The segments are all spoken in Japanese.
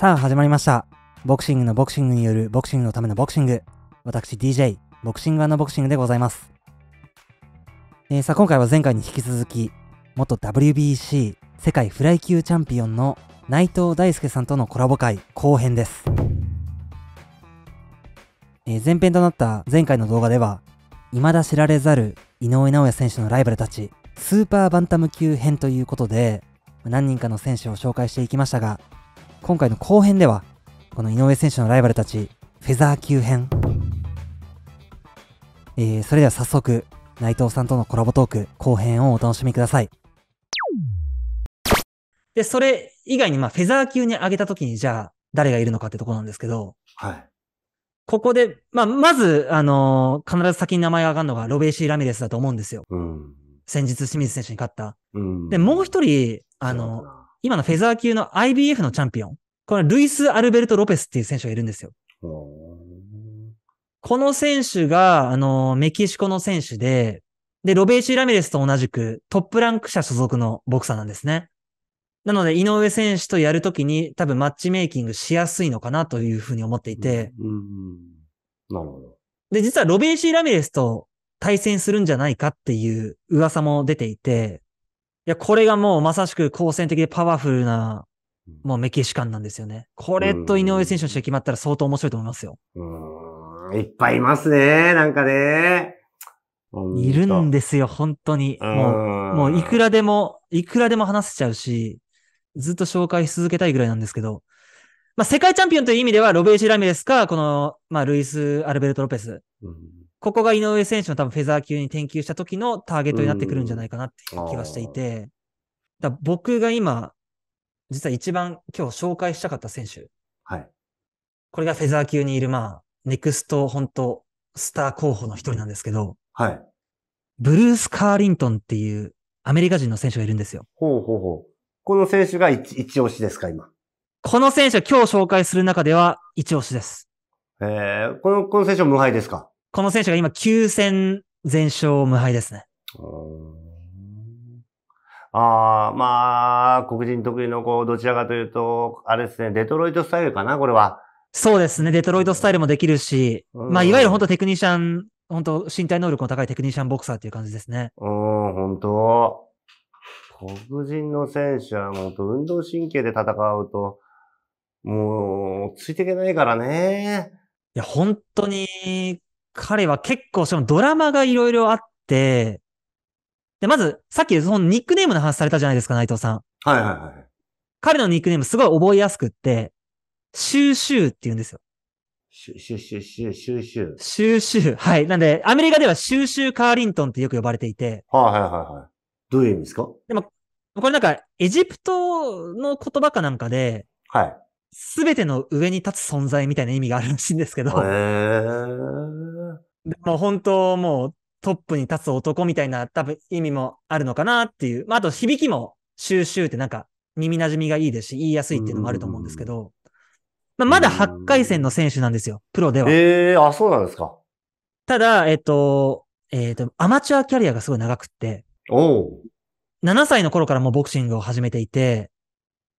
さあ始まりました。ボクシングのボクシングによるボクシングのためのボクシング。私 DJ、ボクシングボクシングでございます。えー、さあ今回は前回に引き続き、元 WBC 世界フライ級チャンピオンの内藤大輔さんとのコラボ会後編です。えー、前編となった前回の動画では、未だ知られざる井上尚弥選手のライバルたち、スーパーバンタム級編ということで、何人かの選手を紹介していきましたが、今回の後編では、この井上選手のライバルたち、フェザー級編。えー、それでは早速、内藤さんとのコラボトーク、後編をお楽しみください。で、それ以外に、まあ、フェザー級に上げたときに、じゃあ、誰がいるのかってとこなんですけど、はい。ここで、まあ、まず、あのー、必ず先に名前が上がるのが、ロベーシー・ラミレスだと思うんですよ。うん。先日、清水選手に勝った。うん。で、もう一人、あのー、今のフェザー級の IBF のチャンピオン、このルイス・アルベルト・ロペスっていう選手がいるんですよ。この選手が、あの、メキシコの選手で、で、ロベーシー・ラミレスと同じくトップランク社所属のボクサーなんですね。なので、井上選手とやるときに多分マッチメイキングしやすいのかなというふうに思っていて。うん、うん、なるほど。で、実はロベーシー・ラミレスと対戦するんじゃないかっていう噂も出ていて、や、これがもうまさしく好戦的でパワフルな、もうメキシカンなんですよね。これと井上選手の試合決まったら相当面白いと思いますよ。うん、いっぱいいますね、なんかね。いるんですよ、本当に。もう、もういくらでも、いくらでも話せちゃうし、ずっと紹介し続けたいぐらいなんですけど、まあ、世界チャンピオンという意味では、ロベージ・ラミレスか、この、まあ、ルイス・アルベルト・ロペス。うんここが井上選手の多分フェザー級に転球した時のターゲットになってくるんじゃないかなっていう気がしていて、だ僕が今、実は一番今日紹介したかった選手。はい。これがフェザー級にいる、まあ、ネクスト、本当スター候補の一人なんですけど、はい。ブルース・カーリントンっていうアメリカ人の選手がいるんですよ。ほうほうほう。この選手が一一押しですか、今。この選手は今日紹介する中では一押しです。えー、この、この選手は無敗ですかこの選手が今9戦全勝無敗ですね。ああ、まあ、黒人得意の、こう、どちらかというと、あれですね、デトロイトスタイルかな、これは。そうですね、デトロイトスタイルもできるし、うん、まあ、いわゆる本当テクニシャン、本当身体能力の高いテクニシャンボクサーっていう感じですね。うん、本当黒人の選手はもう、運動神経で戦うと、もう、ついていけないからね。いや、本当に、彼は結構そのドラマがいろいろあって、で、まず、さっきそのニックネームの話されたじゃないですか、内藤さん。はいはいはい。彼のニックネームすごい覚えやすくって、シューシューって言うんですよ。シュシュシュシュシュシュ。シュはい。なんで、アメリカではシューシュー・カーリントンってよく呼ばれていて。はいはいはいはい。どういう意味ですかでも、これなんか、エジプトの言葉かなんかで、はい。すべての上に立つ存在みたいな意味があるらしいんですけど。へー。でも本当もうトップに立つ男みたいな多分意味もあるのかなっていう。まあ、あと響きも収集ってなんか耳馴染みがいいですし、言いやすいっていうのもあると思うんですけど、まあ、まだ8回戦の選手なんですよ、プロでは。ええー、あ、そうなんですか。ただ、えっ、と、えっ、と、アマチュアキャリアがすごい長くって、お7歳の頃からもうボクシングを始めていて、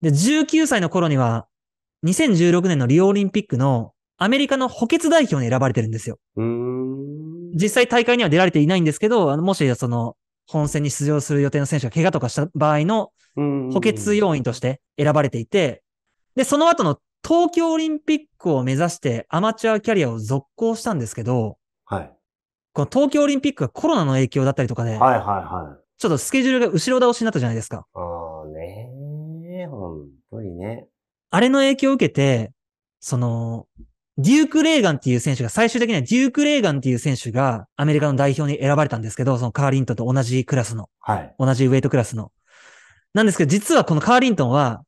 で、19歳の頃には、2016年のリオオリンピックのアメリカの補欠代表に選ばれてるんですよ。実際大会には出られていないんですけど、もしその本戦に出場する予定の選手が怪我とかした場合の補欠要員として選ばれていて、で、その後の東京オリンピックを目指してアマチュアキャリアを続行したんですけど、はい。この東京オリンピックがコロナの影響だったりとかで、はいはいはい。ちょっとスケジュールが後ろ倒しになったじゃないですか。ああねー、本当にね。あれの影響を受けて、その、デューク・レーガンっていう選手が、最終的にはデューク・レーガンっていう選手がアメリカの代表に選ばれたんですけど、そのカーリントンと同じクラスの、はい、同じウェイトクラスの。なんですけど、実はこのカーリントンは、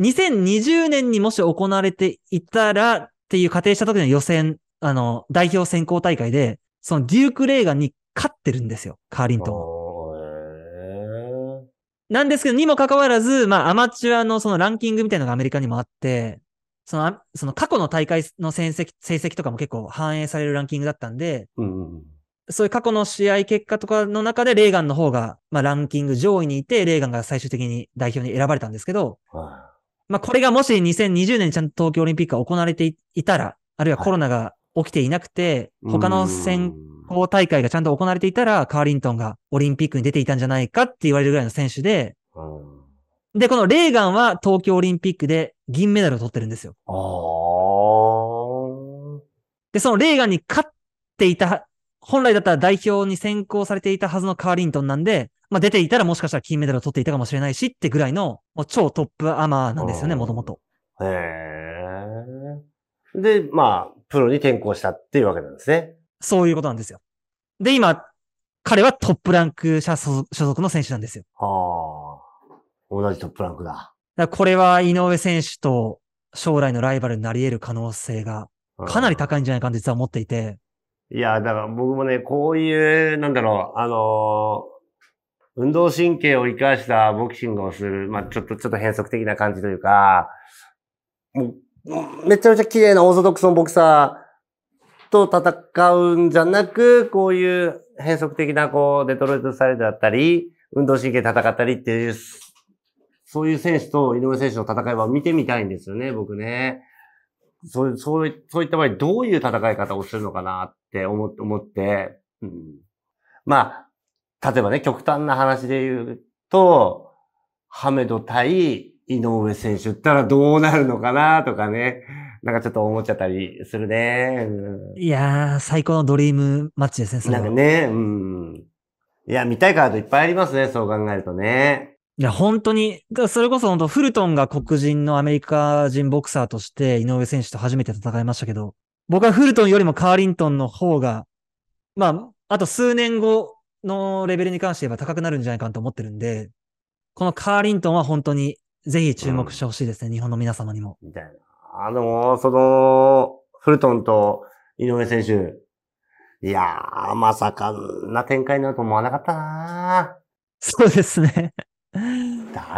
2020年にもし行われていたらっていう仮定した時の予選、あの、代表選考大会で、そのデューク・レーガンに勝ってるんですよ、カーリントンを。なんですけど、にもかかわらず、まあ、アマチュアのそのランキングみたいなのがアメリカにもあって、その、その過去の大会の成績、成績とかも結構反映されるランキングだったんで、うんうん、そういう過去の試合結果とかの中で、レーガンの方が、まあ、ランキング上位にいて、レーガンが最終的に代表に選ばれたんですけど、はい、まあ、これがもし2020年にちゃんと東京オリンピックが行われていたら、あるいはコロナが起きていなくて、はい、他の選考大会がちゃんと行われていたら、カーリントンがオリンピックに出ていたんじゃないかって言われるぐらいの選手で、で、このレーガンは東京オリンピックで銀メダルを取ってるんですよ。で、そのレーガンに勝っていた、本来だったら代表に選考されていたはずのカーリントンなんで、まあ出ていたらもしかしたら金メダルを取っていたかもしれないしってぐらいの、もう超トップアマーなんですよね、もともと。へー。で、まあ、プロに転向したっていうわけなんですね。そういうことなんですよ。で、今、彼はトップランク者所属の選手なんですよ。ああ。同じトップランクだ。これは井上選手と将来のライバルになり得る可能性がかなり高いんじゃないかと実は思っていて。いや、だから僕もね、こういう、なんだろう、あのー、運動神経を生かしたボクシングをする、まあちょっと、ちょっと変則的な感じというか、もう、めちゃめちゃ綺麗なオーソドックスのボクサーと戦うんじゃなく、こういう変則的な、こう、デトロイトされだったり、運動神経戦ったりっていうそういう選手と井上選手の戦いは見てみたいんですよね、僕ね。そう、そう、そういった場合、どういう戦い方をするのかなって思って、うん、まあ、例えばね、極端な話で言うと、ハメド対井上選手ったらどうなるのかなとかね。なんかちょっと思っちゃったりするね。いやー、最高のドリームマッチですね、なんかね、うん。いや、見たいカードいっぱいありますね、そう考えるとね。いや、本当に、それこそ本当、フルトンが黒人のアメリカ人ボクサーとして、井上選手と初めて戦いましたけど、僕はフルトンよりもカーリントンの方が、まあ、あと数年後のレベルに関して言えば高くなるんじゃないかと思ってるんで、このカーリントンは本当に、ぜひ注目してほしいですね、うん、日本の皆様にも。みたいな。あの、その、フルトンと井上選手、いやー、まさかな展開になると思わなかったなそうですね。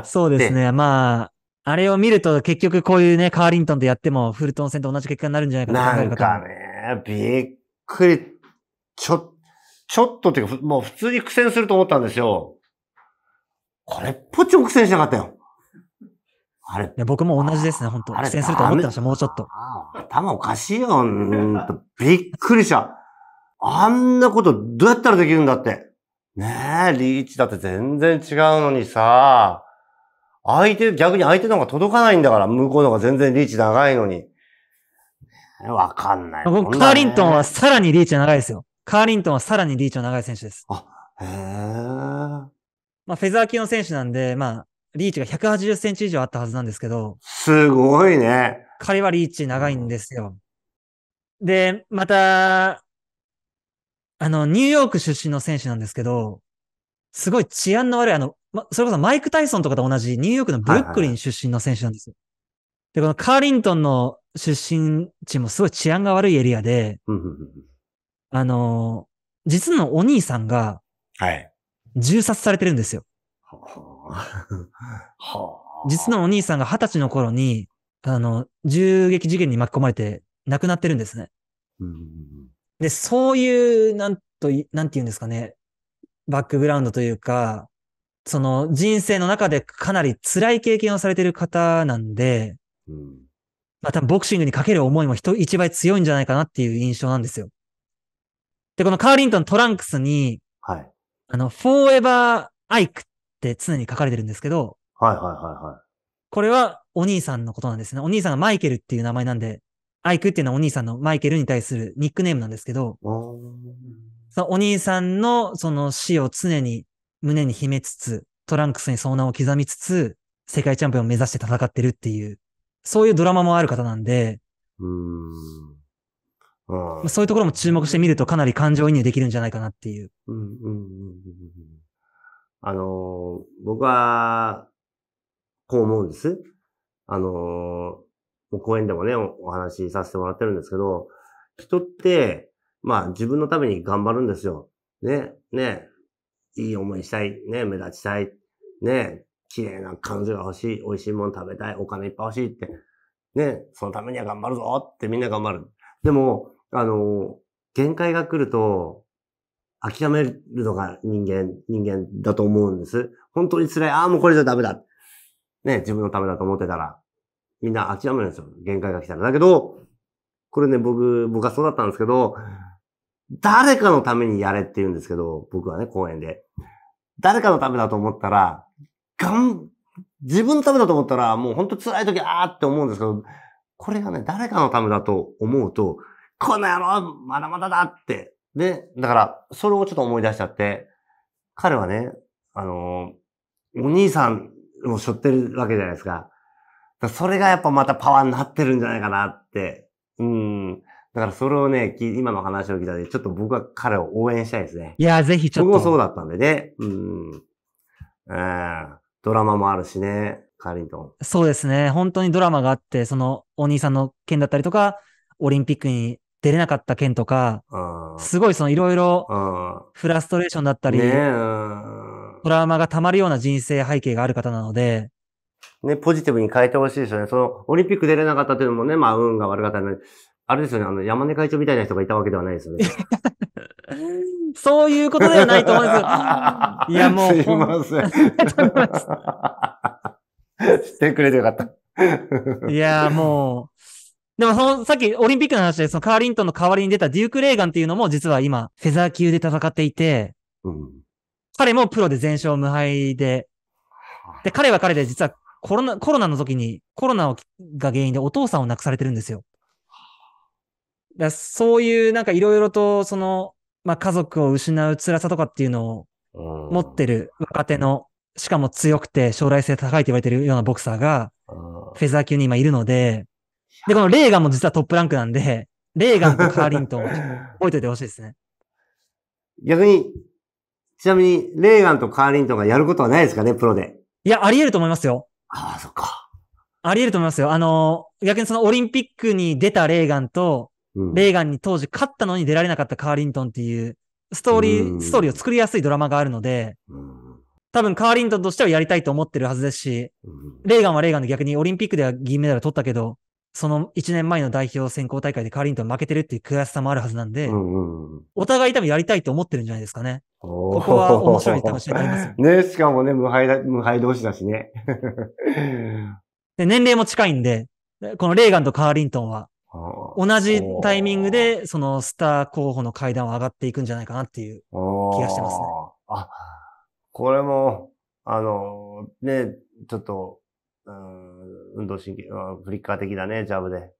そうですね。まあ、あれを見ると結局こういうね、カーリントンでやってもフルトン戦と同じ結果になるんじゃないかななんかね、びっくり、ちょ、ちょっとっていうか、もう普通に苦戦すると思ったんですよ。これっぽっちも苦戦しなかったよ。あれ。いや僕も同じですね、本当苦戦すると思ってました、もうちょっと。頭おかしいよ。びっくりした。あんなことどうやったらできるんだって。ねえ、リーチだって全然違うのにさ、相手、逆に相手の方が届かないんだから、向こうの方が全然リーチ長いのに。わかんない。僕、カーリントンはさらにリーチ長いですよ。カーリントンはさらにリーチの長い選手です。あ、へまあ、フェザー級の選手なんで、まあ、リーチが180センチ以上あったはずなんですけど。すごいね。彼はリーチ長いんですよ。で、また、あの、ニューヨーク出身の選手なんですけど、すごい治安の悪い、あの、ま、それこそマイク・タイソンとかと同じニューヨークのブルックリン出身の選手なんですよ。で、このカーリントンの出身地もすごい治安が悪いエリアで、あの、実のお兄さんが、はい。銃殺されてるんですよ。実のお兄さんが二十歳の頃に、あの、銃撃事件に巻き込まれて亡くなってるんですね。で、そういう、なんと、なんて言うんですかね、バックグラウンドというか、その人生の中でかなり辛い経験をされてる方なんで、うん、まあ多分ボクシングにかける思いも人一倍強いんじゃないかなっていう印象なんですよ。で、このカーリントントランクスに、はい。あの、フォーエバーアイクって常に書かれてるんですけど、はいはいはいはい。これはお兄さんのことなんですね。お兄さんがマイケルっていう名前なんで、アイクっていうのはお兄さんのマイケルに対するニックネームなんですけど、そのお兄さんのその死を常に胸に秘めつつ、トランクスにその名を刻みつつ、世界チャンピオンを目指して戦ってるっていう、そういうドラマもある方なんで、うんそういうところも注目してみるとかなり感情移入できるんじゃないかなっていう。うんうんうんうん、あのー、僕は、こう思うんです。あのー、講演でもね、お話しさせてもらってるんですけど、人って、まあ自分のために頑張るんですよ。ね、ね、いい思いしたい、ね、目立ちたい、ね、綺麗な感じが欲しい、美味しいもの食べたい、お金いっぱい欲しいって、ね、そのためには頑張るぞってみんな頑張る。でも、あの、限界が来ると、諦めるのが人間、人間だと思うんです。本当に辛い。ああ、もうこれじゃダメだ。ね、自分のためだと思ってたら。みんな諦めるんですよ。限界が来たら。だけど、これね、僕、僕はそうだったんですけど、誰かのためにやれって言うんですけど、僕はね、公演で。誰かのためだと思ったら、がん、自分のためだと思ったら、もうほんと辛い時、あーって思うんですけど、これがね、誰かのためだと思うと、この野郎、まだまだだって。で、だから、それをちょっと思い出しちゃって、彼はね、あの、お兄さんを背負ってるわけじゃないですか。それがやっぱまたパワーになってるんじゃないかなって。うん。だからそれをね、今の話を聞いたで、ちょっと僕は彼を応援したいですね。いや、ぜひちょっと。僕もそうだったんでね。うん。えー、ドラマもあるしね、カーリントン。そうですね。本当にドラマがあって、そのお兄さんの件だったりとか、オリンピックに出れなかった件とか、すごいそのいろいろフラストレーションだったり、ね、トラウマが溜まるような人生背景がある方なので、ね、ポジティブに変えてほしいですよね。その、オリンピック出れなかったというのもね、まあ、運が悪かったので、あれですよね、あの、山根会長みたいな人がいたわけではないですよね。そういうことではないと思います。いや、もう。すいません。ってくれてよかった。いや、もう。でも、その、さっきオリンピックの話で、そのカーリントンの代わりに出たデューク・レーガンっていうのも、実は今、フェザー級で戦っていて、うん、彼もプロで全勝無敗で、で、彼は彼で実はコロナ、コロナの時に、コロナが原因でお父さんを亡くされてるんですよ。だそういう、なんかいろいろと、その、まあ、家族を失う辛さとかっていうのを持ってる若手の、しかも強くて将来性高いって言われてるようなボクサーが、フェザー級に今いるので、で、このレーガンも実はトップランクなんで、レーガンとカーリントン、覚えておいてほしいですね。逆に、ちなみに、レーガンとカーリントンがやることはないですかね、プロで。いや、あり得ると思いますよ。ああ、そっか。あり得ると思いますよ。あの、逆にそのオリンピックに出たレーガンと、うんレーガンに当時勝ったのに出られなかったカーリントンっていう、ストーリうー、んストーリーを作りやすいドラマがあるので、うん多分カーリントンとしてはやりたいと思ってるはずですし、うんレーガンはレーガンで逆にオリンピックでは銀メダル取ったけど、その1年前の代表選考大会でカーリントン負けてるっていう悔しさもあるはずなんで、うんうん、お互い多分やりたいと思ってるんじゃないですかね。ここは面白い楽しみになりますよ。ね、しかもね、無敗だ、無敗同士だしね。で年齢も近いんで、このレーガンとカーリントンは、同じタイミングで、そのスター候補の階段を上がっていくんじゃないかなっていう気がしてますね。あ、これも、あの、ね、ちょっと、うん、運動神経、フリッカー的だね、ジャブで。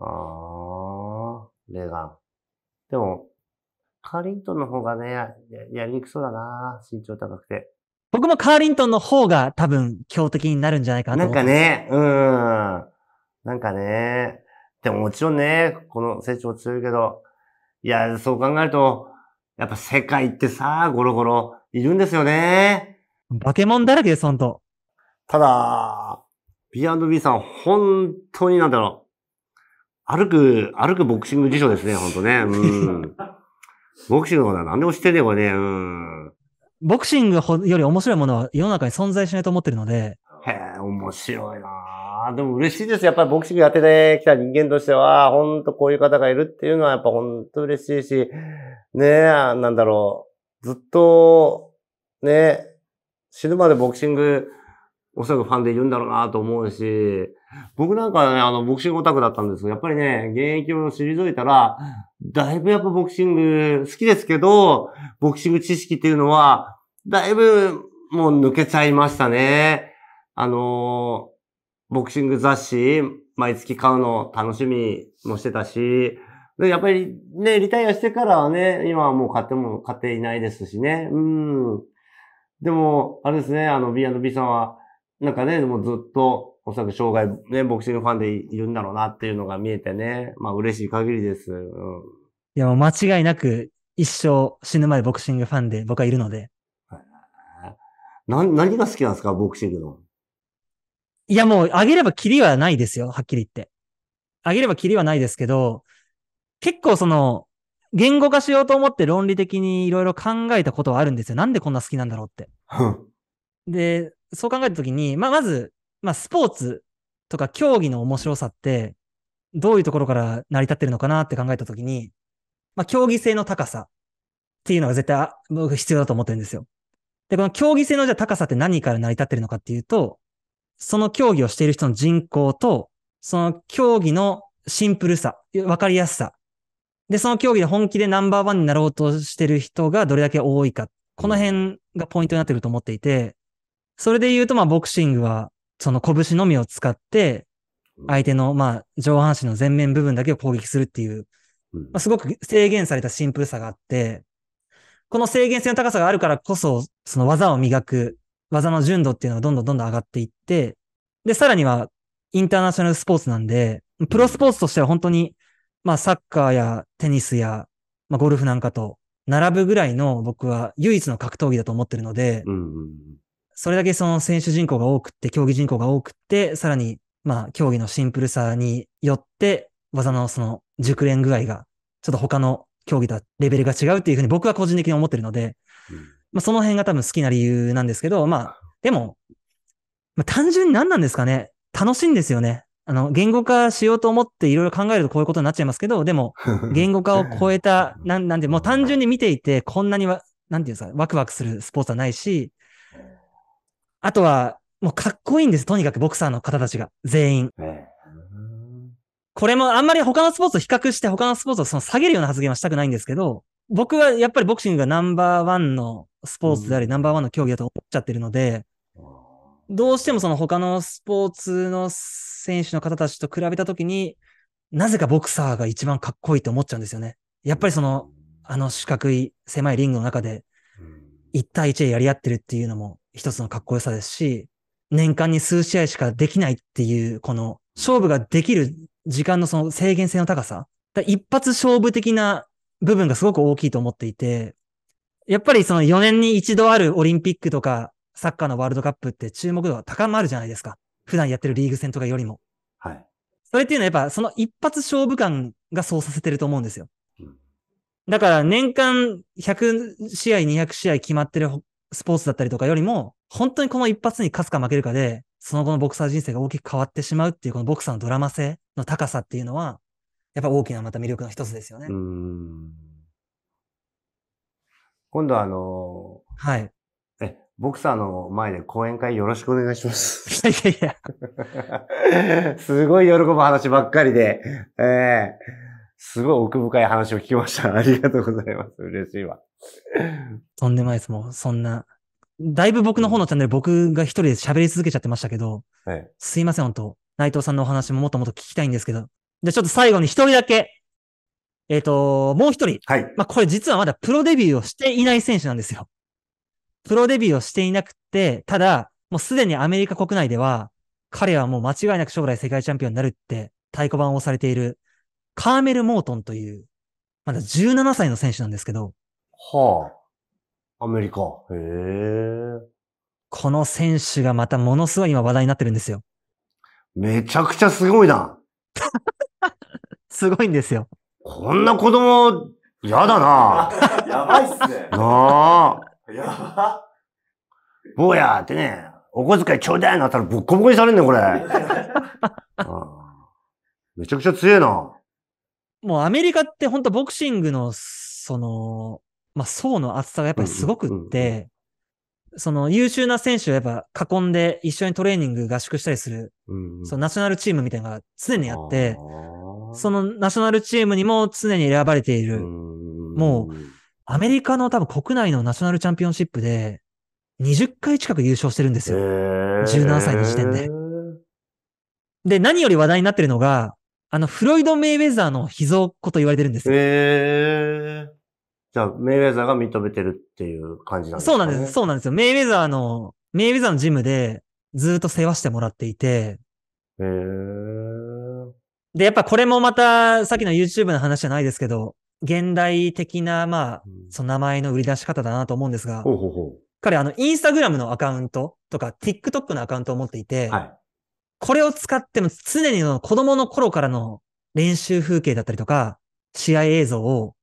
ああ、レガン。でも、カーリントンの方がねや、やりにくそうだな、身長高くて。僕もカーリントンの方が多分強敵になるんじゃないかなと。なんかね、うん。なんかね、でももちろんね、この成長強いけど、いや、そう考えると、やっぱ世界ってさ、ゴロゴロいるんですよね。化け物だらけです、ほんと。ただ、B&B さん、本当になんだろう。歩く、歩くボクシング辞書ですね、本当ね。うん。ボクシングの方とは何でも知ってんねこれね。うん。ボクシングより面白いものは世の中に存在しないと思ってるので。へえ、面白いなでも嬉しいです。やっぱりボクシングやってきた人間としては、ほんとこういう方がいるっていうのはやっぱほんと嬉しいし、ねえ、なんだろう。ずっと、ね、死ぬまでボクシングおそらくファンでいるんだろうなと思うし、僕なんかね、あの、ボクシングオタクだったんですけど、やっぱりね、現役を退いたら、だいぶやっぱボクシング好きですけど、ボクシング知識っていうのは、だいぶもう抜けちゃいましたね。あの、ボクシング雑誌、毎月買うの楽しみもしてたし、で、やっぱりね、リタイアしてからはね、今はもう買っても買っていないですしね。うん。でも、あれですね、あの B&B さんは、なんかね、もうずっと、おそらく生涯、ね、ボクシングファンでいるんだろうなっていうのが見えてね、まあ嬉しい限りです。うん、いや、もう間違いなく、一生死ぬまでボクシングファンで僕はいるので。な、何が好きなんですか、ボクシングの。いや、もう、あげればキリはないですよ、はっきり言って。あげればキリはないですけど、結構その、言語化しようと思って論理的にいろいろ考えたことはあるんですよ。なんでこんな好きなんだろうって。で、そう考えたときに、まあ、まず、まあ、スポーツとか競技の面白さって、どういうところから成り立ってるのかなって考えたときに、まあ、競技性の高さっていうのが絶対僕必要だと思ってるんですよ。で、この競技性のじゃ高さって何から成り立ってるのかっていうと、その競技をしている人の人口と、その競技のシンプルさ、わかりやすさ。で、その競技で本気でナンバーワンになろうとしてる人がどれだけ多いか。この辺がポイントになってると思っていて、それで言うと、まあ、ボクシングは、その拳のみを使って、相手の、まあ、上半身の前面部分だけを攻撃するっていう、まあ、すごく制限されたシンプルさがあって、この制限性の高さがあるからこそ、その技を磨く、技の純度っていうのがどんどんどんどん上がっていって、で、さらには、インターナショナルスポーツなんで、プロスポーツとしては本当に、まあ、サッカーやテニスや、まあ、ゴルフなんかと並ぶぐらいの僕は唯一の格闘技だと思ってるので、それだけその選手人口が多くって、競技人口が多くって、さらに、まあ、競技のシンプルさによって、技のその熟練具合が、ちょっと他の競技とはレベルが違うっていうふうに僕は個人的に思ってるので、まあ、その辺が多分好きな理由なんですけど、まあ、でも、まあ、単純に何なんですかね楽しいんですよね。あの、言語化しようと思っていろいろ考えるとこういうことになっちゃいますけど、でも、言語化を超えた、なん、なんで、もう単純に見ていて、こんなには、なんていうんですか、ワクワクするスポーツはないし、あとは、もうかっこいいんです。とにかくボクサーの方たちが。全員。これもあんまり他のスポーツと比較して他のスポーツをその下げるような発言はしたくないんですけど、僕はやっぱりボクシングがナンバーワンのスポーツであり、うん、ナンバーワンの競技だと思っちゃってるので、どうしてもその他のスポーツの選手の方たちと比べたときに、なぜかボクサーが一番かっこいいと思っちゃうんですよね。やっぱりその、あの四角い狭いリングの中で、1対1でやり合ってるっていうのも、一つのかっこよさですし、年間に数試合しかできないっていう、この勝負ができる時間のその制限性の高さ。一発勝負的な部分がすごく大きいと思っていて、やっぱりその4年に一度あるオリンピックとか、サッカーのワールドカップって注目度が高まるじゃないですか。普段やってるリーグ戦とかよりも。はい。それっていうのはやっぱその一発勝負感がそうさせてると思うんですよ。だから年間100試合、200試合決まってるスポーツだったりとかよりも、本当にこの一発に勝つか負けるかで、その後のボクサー人生が大きく変わってしまうっていう、このボクサーのドラマ性の高さっていうのは、やっぱ大きなまた魅力の一つですよね。うん今度はあのはい。え、ボクサーの前で講演会よろしくお願いします。いやいやいや。すごい喜ぶ話ばっかりで、えー、すごい奥深い話を聞きました。ありがとうございます。嬉しいわ。とんでもないです。もう、そんな。だいぶ僕の方のチャンネル、僕が一人で喋り続けちゃってましたけど、はい、すいません、本当内藤さんのお話ももっともっと聞きたいんですけど。じゃあちょっと最後に一人だけ、えっ、ー、と、もう一人。はい。まあ、これ実はまだプロデビューをしていない選手なんですよ。プロデビューをしていなくて、ただ、もうすでにアメリカ国内では、彼はもう間違いなく将来世界チャンピオンになるって太鼓判をされている、カーメル・モートンという、まだ17歳の選手なんですけど、はあ。アメリカ。へえ。この選手がまたものすごい今話題になってるんですよ。めちゃくちゃすごいな。すごいんですよ。こんな子供、やだな。やばいっすね。なあ。やば。坊やってね、お小遣いちょうだいなったらボッコボコにされんねん、これ めちゃくちゃ強えな。もうアメリカって本当ボクシングの、その、まあ、層の厚さがやっぱりすごくって、その優秀な選手をやっぱ囲んで一緒にトレーニング合宿したりする、そのナショナルチームみたいなのが常にあって、そのナショナルチームにも常に選ばれている。もう、アメリカの多分国内のナショナルチャンピオンシップで、20回近く優勝してるんですよ。17歳の時点で。で、何より話題になってるのが、あの、フロイド・メイウェザーの秘蔵こと言われてるんですよ。じゃあ、メイウェザーが認めてるっていう感じなんですか、ね、そうなんです。そうなんですよ。メイウェザーの、メイウェザーのジムでずっと世話してもらっていて。へで、やっぱこれもまた、さっきの YouTube の話じゃないですけど、現代的な、まあ、その名前の売り出し方だなと思うんですが、ほうほうほう彼、あの、インスタグラムのアカウントとか、TikTok のアカウントを持っていて、はい、これを使っても常に子供の頃からの練習風景だったりとか、試合映像を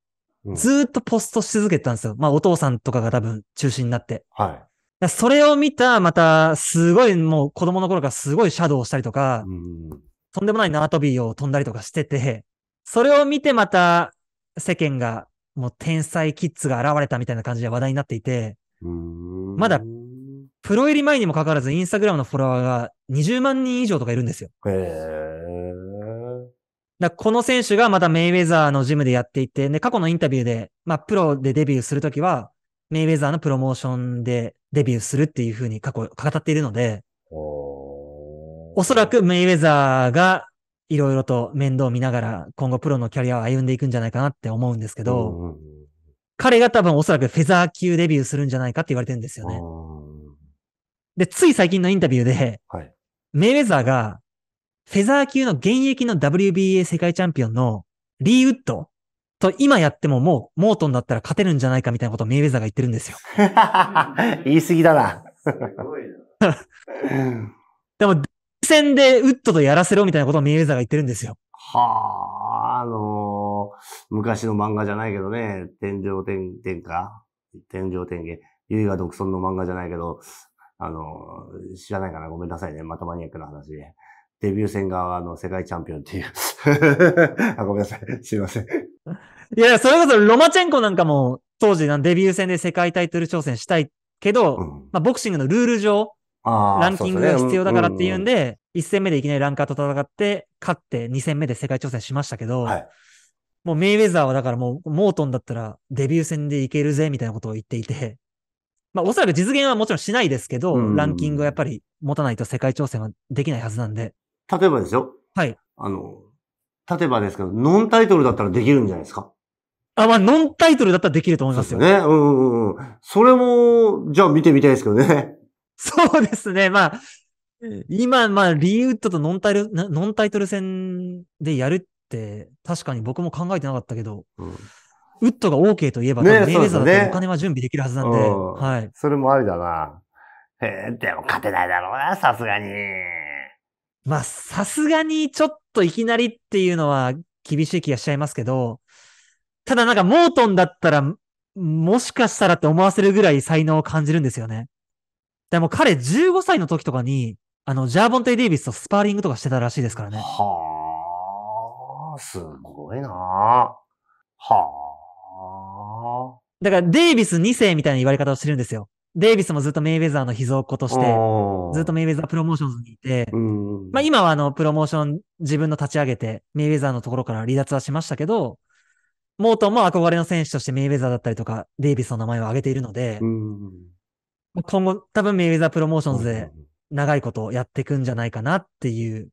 ずっとポストし続けてたんですよ。まあ、お父さんとかが多分中心になって。はい。それを見た、また、すごい、もう子供の頃からすごいシャドウをしたりとか、うん、とんでもない縄跳びを飛んだりとかしてて、それを見てまた、世間が、もう天才キッズが現れたみたいな感じで話題になっていて、うん、まだ、プロ入り前にもかかわらず、インスタグラムのフォロワーが20万人以上とかいるんですよ。へーだこの選手がまたメイウェザーのジムでやっていて、で、過去のインタビューで、まあ、プロでデビューするときは、メイウェザーのプロモーションでデビューするっていうふうに過去語っているので、おそらくメイウェザーがいろいろと面倒を見ながら今後プロのキャリアを歩んでいくんじゃないかなって思うんですけど、うん、彼が多分おそらくフェザー級デビューするんじゃないかって言われてるんですよね。で、つい最近のインタビューで、はい、メイウェザーがフェザー級の現役の WBA 世界チャンピオンのリー・ウッドと今やってももうモートンだったら勝てるんじゃないかみたいなことをメイウェザーが言ってるんですよ。言い過ぎだな。でも、戦でウッドとやらせろみたいなことをメイウェザーが言ってるんですよ。はあ、あのー、昔の漫画じゃないけどね、天上天、天下天上天下。ゆいが独尊の漫画じゃないけど、あのー、知らないかなごめんなさいね。またマニアックな話で。デビュー戦があの世界チャンピオンっていう あ。ごめんなさい。すいません。いや、それこそロマチェンコなんかも当時デビュー戦で世界タイトル挑戦したいけど、うん、まあ、ボクシングのルール上、ランキングが必要だからっていうんで、で、ねうんうん、1戦目でいきなりランカーと戦って、勝って2戦目で世界挑戦しましたけど、はい、もうメイウェザーはだからもう、モートンだったらデビュー戦でいけるぜみたいなことを言っていて、まあ、おそらく実現はもちろんしないですけど、うん、ランキングはやっぱり持たないと世界挑戦はできないはずなんで、例えばですよ。はい。あの、例えばですけど、ノンタイトルだったらできるんじゃないですかあ、まあ、ノンタイトルだったらできると思いますよ。そうですね。うんうんうん。それも、じゃあ見てみたいですけどね。そうですね。まあ、今、まあ、リーウッドとノンタイル、ノンタイトル戦でやるって、確かに僕も考えてなかったけど、うん、ウッドが OK といえば、ね、メイウェザーお金は準備できるはずなんで、ねうん、はい。それもありだな。えー、でも勝てないだろうな、さすがに。まあ、さすがにちょっといきなりっていうのは厳しい気がしちゃいますけど、ただなんかモートンだったら、もしかしたらって思わせるぐらい才能を感じるんですよね。でも彼15歳の時とかに、あの、ジャーボンテイ・デイビスとスパーリングとかしてたらしいですからね。はあ、すごいなはあ。だからデイビス2世みたいな言われ方をしてるんですよ。デイビスもずっとメイウェザーの秘蔵っ子として、ずっとメイウェザープロモーションズにいて、まあ今はあの、プロモーション自分の立ち上げて、メイウェザーのところから離脱はしましたけど、モートンも憧れの選手としてメイウェザーだったりとか、デイビスの名前を挙げているので、今後多分メイウェザープロモーションズで長いことやっていくんじゃないかなっていう。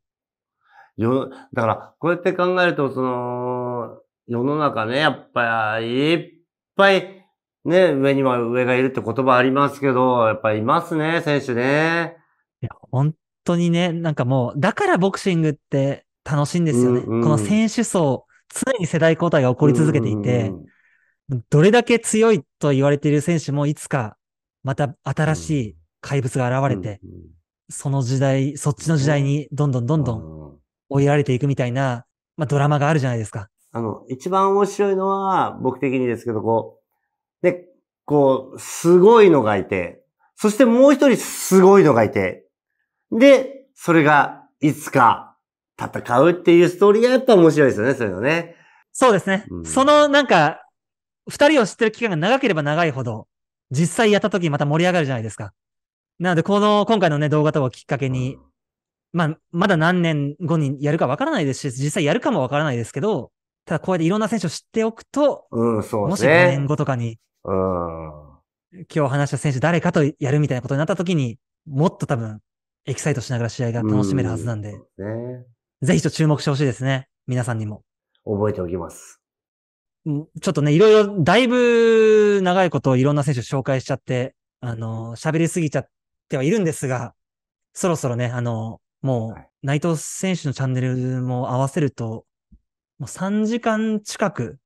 よ、だから、こうやって考えると、その、世の中ね、やっぱり、いっぱい、ね、上には上がいるって言葉ありますけど、やっぱいますね、選手ね。いや、本当にね、なんかもう、だからボクシングって楽しいんですよね。うんうん、この選手層、常に世代交代が起こり続けていて、うんうん、どれだけ強いと言われている選手もいつか、また新しい怪物が現れて、うんうん、その時代、そっちの時代にどんどんどんどん追いられていくみたいな、まあドラマがあるじゃないですか。あの、一番面白いのは、僕的にですけど、こう、で、こう、すごいのがいて、そしてもう一人すごいのがいて、で、それがいつか戦うっていうストーリーがやっぱ面白いですよね、そういうのね。そうですね。うん、そのなんか、二人を知ってる期間が長ければ長いほど、実際やった時にまた盛り上がるじゃないですか。なので、この、今回のね、動画とかをきっかけに、うん、まあ、まだ何年後にやるかわからないですし、実際やるかもわからないですけど、ただこうやっていろんな選手を知っておくと、うん、そうですね。もし5年後とかに今日話した選手誰かとやるみたいなことになった時に、もっと多分、エキサイトしながら試合が楽しめるはずなんで、んね、ぜひちょっと注目してほしいですね。皆さんにも。覚えておきます。ちょっとね、いろいろ、だいぶ長いこといろんな選手紹介しちゃって、あの、喋りすぎちゃってはいるんですが、そろそろね、あの、もう、内藤選手のチャンネルも合わせると、もう3時間近く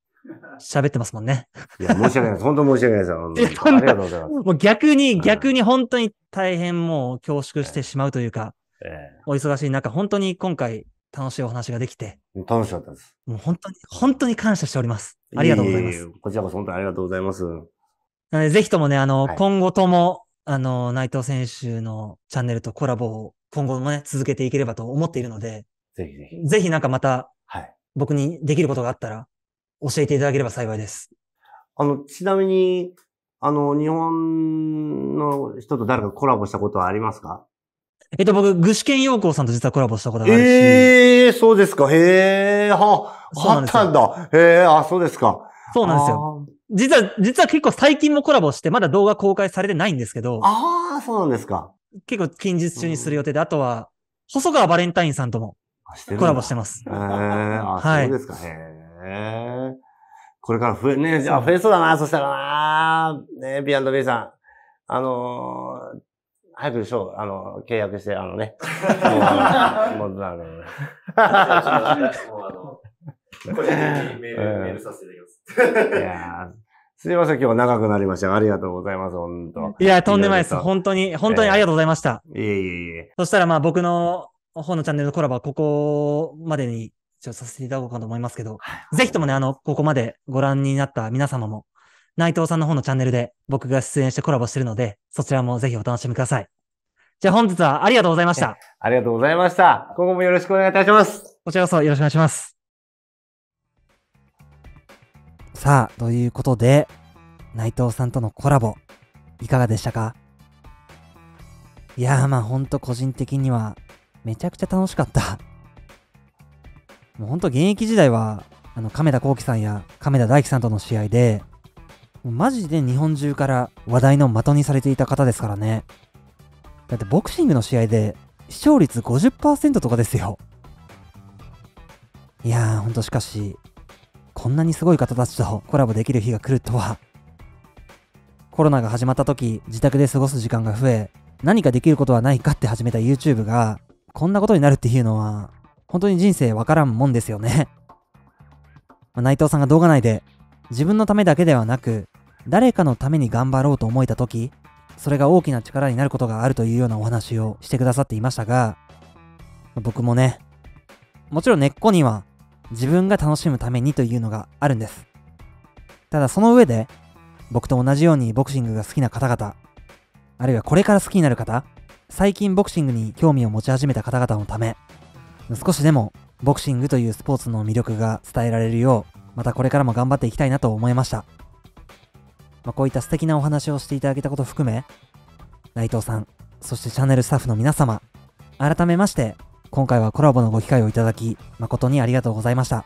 喋ってますもんね。いや、申し訳ないです。本当申し訳ないですありがとうございます。もう逆に、逆に本当に大変もう恐縮してしまうというか、えお忙しい中、本当に今回楽しいお話ができて。楽しかったです。もう本当に、本当に感謝しております。ありがとうございます。いいこちらこそ本当にありがとうございます。ぜひともね、あの、はい、今後とも、あの、内藤選手のチャンネルとコラボを今後もね、続けていければと思っているので、ぜひぜひ。ぜひなんかまた、はい、僕にできることがあったら、教えていただければ幸いです。あの、ちなみに、あの、日本の人と誰かコラボしたことはありますかえっと、僕、具志堅陽光さんと実はコラボしたことがあるし。ええー、そうですか。へえ、は、あったんだ。へえ、あ、そうですか。そうなんですよ。実は、実は結構最近もコラボして、まだ動画公開されてないんですけど。ああ、そうなんですか。結構近日中にする予定で、うん、あとは、細川バレンタインさんともコラボしてます。へえ、あ、そうですか。へえ。ね。これから増え、ね、じゃあ増えそうだな、そしたらな、ね、B&B さん。あのー、早くでしょう、あの、契約して、あのね。もう、あの、もうあの個人的にメール、させていただきます。やすいません、今日は長くなりました。ありがとうございます、本当。いや、とんでもないです。本当に、本当にありがとうございました。いえいえいえ。そしたら、まあ、僕の本のチャンネルのコラボはここまでに一応させていただこうかと思いますけど、はい、ぜひともね、あの、ここまでご覧になった皆様も、内藤さんの方のチャンネルで僕が出演してコラボしてるので、そちらもぜひお楽しみください。じゃあ本日はありがとうございました。ありがとうございました。今後もよろしくお願いいたします。こちらこそよろしくお願いします。さあ、ということで、内藤さんとのコラボ、いかがでしたかいやーまあほんと個人的には、めちゃくちゃ楽しかったもう本当現役時代は、あの、亀田光輝さんや亀田大輝さんとの試合で、マジで日本中から話題の的にされていた方ですからね。だってボクシングの試合で視聴率50%とかですよ。いやー、ほんとしかし、こんなにすごい方たちとコラボできる日が来るとは。コロナが始まった時、自宅で過ごす時間が増え、何かできることはないかって始めた YouTube が、こんなことになるっていうのは、本当に人生わからんもんですよね ま内藤さんが動画内で、自分のためだけではなく、誰かのために頑張ろうと思えた時、それが大きな力になることがあるというようなお話をしてくださっていましたが、僕もね、もちろん根っこには自分が楽しむためにというのがあるんです。ただその上で、僕と同じようにボクシングが好きな方々、あるいはこれから好きになる方、最近ボクシングに興味を持ち始めた方々のため、少しでもボクシングというスポーツの魅力が伝えられるよう、またこれからも頑張っていきたいなと思いました。まあ、こういった素敵なお話をしていただけたこと含め、内藤さん、そしてチャンネルスタッフの皆様、改めまして、今回はコラボのご機会をいただき、誠にありがとうございました。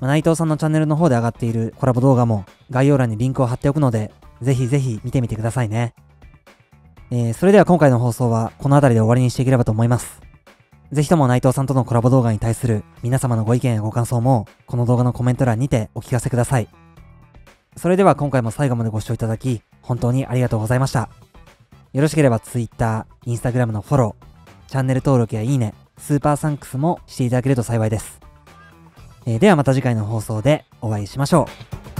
まあ、内藤さんのチャンネルの方で上がっているコラボ動画も概要欄にリンクを貼っておくので、ぜひぜひ見てみてくださいね。えー、それでは今回の放送はこの辺りで終わりにしていければと思います。ぜひとも内藤さんとのコラボ動画に対する皆様のご意見やご感想も、この動画のコメント欄にてお聞かせください。それでは今回も最後までご視聴いただき、本当にありがとうございました。よろしければ Twitter、Instagram のフォロー、チャンネル登録やいいね、スーパーサンクスもしていただけると幸いです。えー、ではまた次回の放送でお会いしましょう。